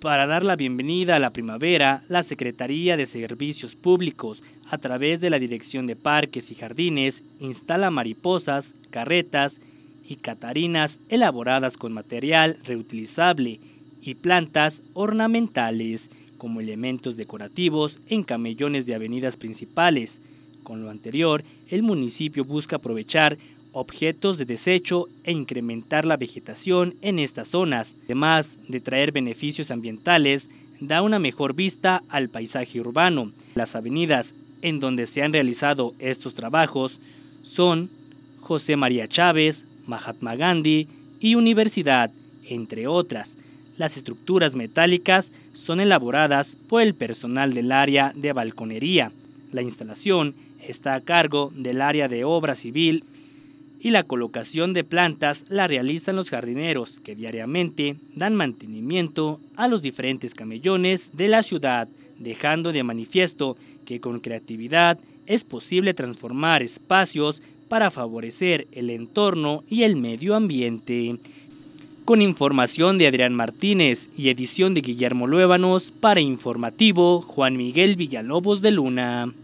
Para dar la bienvenida a la primavera, la Secretaría de Servicios Públicos, a través de la Dirección de Parques y Jardines, instala mariposas, carretas y catarinas elaboradas con material reutilizable y plantas ornamentales como elementos decorativos en camellones de avenidas principales. Con lo anterior, el municipio busca aprovechar objetos de desecho e incrementar la vegetación en estas zonas, además de traer beneficios ambientales, da una mejor vista al paisaje urbano. Las avenidas en donde se han realizado estos trabajos son José María Chávez, Mahatma Gandhi y Universidad, entre otras. Las estructuras metálicas son elaboradas por el personal del área de balconería. La instalación está a cargo del área de obra civil y la colocación de plantas la realizan los jardineros que diariamente dan mantenimiento a los diferentes camellones de la ciudad, dejando de manifiesto que con creatividad es posible transformar espacios para favorecer el entorno y el medio ambiente. Con información de Adrián Martínez y edición de Guillermo Luévanos, para Informativo Juan Miguel Villalobos de Luna.